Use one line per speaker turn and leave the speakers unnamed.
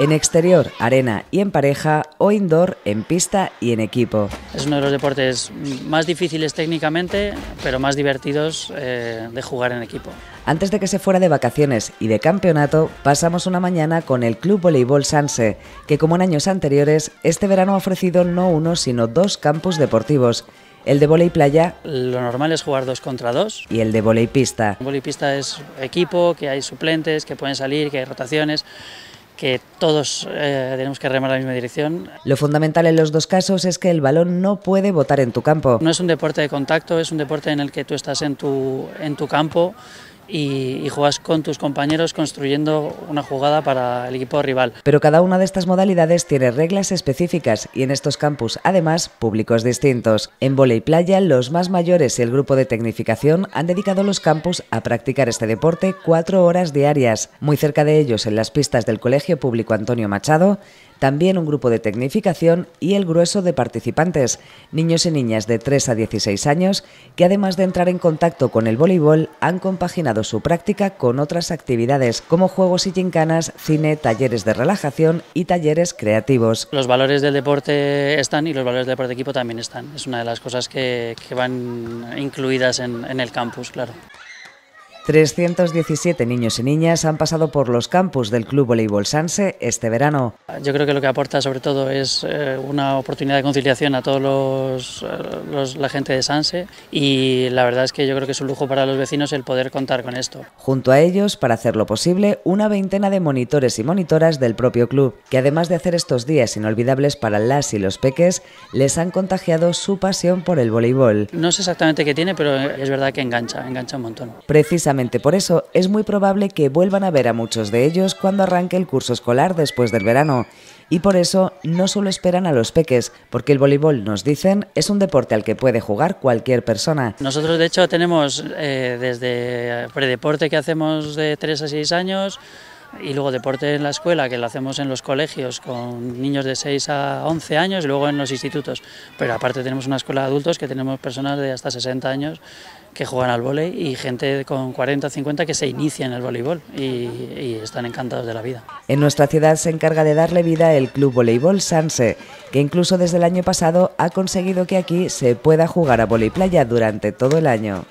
En exterior, arena y en pareja, o indoor, en pista y en equipo.
Es uno de los deportes más difíciles técnicamente, pero más divertidos eh, de jugar en equipo.
Antes de que se fuera de vacaciones y de campeonato, pasamos una mañana con el Club Voleibol Sanse, que como en años anteriores, este verano ha ofrecido no uno, sino dos campos deportivos el de volei playa.
Lo normal es jugar dos contra dos.
Y el de volei pista.
pista es equipo, que hay suplentes, que pueden salir, que hay rotaciones que todos eh, tenemos que remar la misma dirección.
Lo fundamental en los dos casos es que el balón no puede botar en tu campo. No
es un deporte de contacto, es un deporte en el que tú estás en tu, en tu campo y, juegas con tus compañeros construyendo una jugada para el equipo rival.
Pero cada una de estas modalidades tiene reglas específicas y en estos campus, además, públicos distintos. En volei playa, los más mayores y el grupo de tecnificación han dedicado los campus a practicar este deporte cuatro horas diarias. Muy cerca de ellos, en las pistas del Colegio Público Antonio Machado, también un grupo de tecnificación y el grueso de participantes, niños y niñas de 3 a 16 años, que además de entrar en contacto con el voleibol, han compaginado su práctica con otras actividades como juegos y gincanas, cine, talleres de relajación y talleres creativos.
Los valores del deporte están y los valores del deporte equipo también están. Es una de las cosas que, van incluidas en el campus, claro.
317 niños y niñas han pasado por los campus del Club Voleibol Sanse este verano.
Yo creo que lo que aporta sobre todo es eh, una oportunidad de conciliación a todos eh, los, la gente de Sanse y la verdad es que yo creo que es un lujo para los vecinos el poder contar con esto.
Junto a ellos, para hacerlo posible, una veintena de monitores y monitoras del propio club, que además de hacer estos días inolvidables para las y los peques, les han contagiado su pasión por el voleibol.
No sé exactamente qué tiene, pero es verdad que engancha, engancha un montón.
Precisamente por eso es muy probable que vuelvan a ver a muchos de ellos cuando arranque el curso escolar después del verano. Y por eso no solo esperan a los peques, porque el voleibol, nos dicen, es un deporte al que puede jugar cualquier persona.
Nosotros de hecho tenemos eh, desde predeporte que hacemos de 3 a 6 años, y luego deporte en la escuela, que lo hacemos en los colegios con niños de 6 a 11 años y luego en los institutos. Pero aparte tenemos una escuela de adultos que tenemos personas de hasta 60 años que juegan al vóley y gente con 40 o 50 que se inicia en el voleibol y, están encantados de la vida.
En nuestra ciudad se encarga de darle vida el Club Voleibol Sanse, que incluso desde el año pasado ha conseguido que aquí se pueda jugar a volei playa durante todo el año.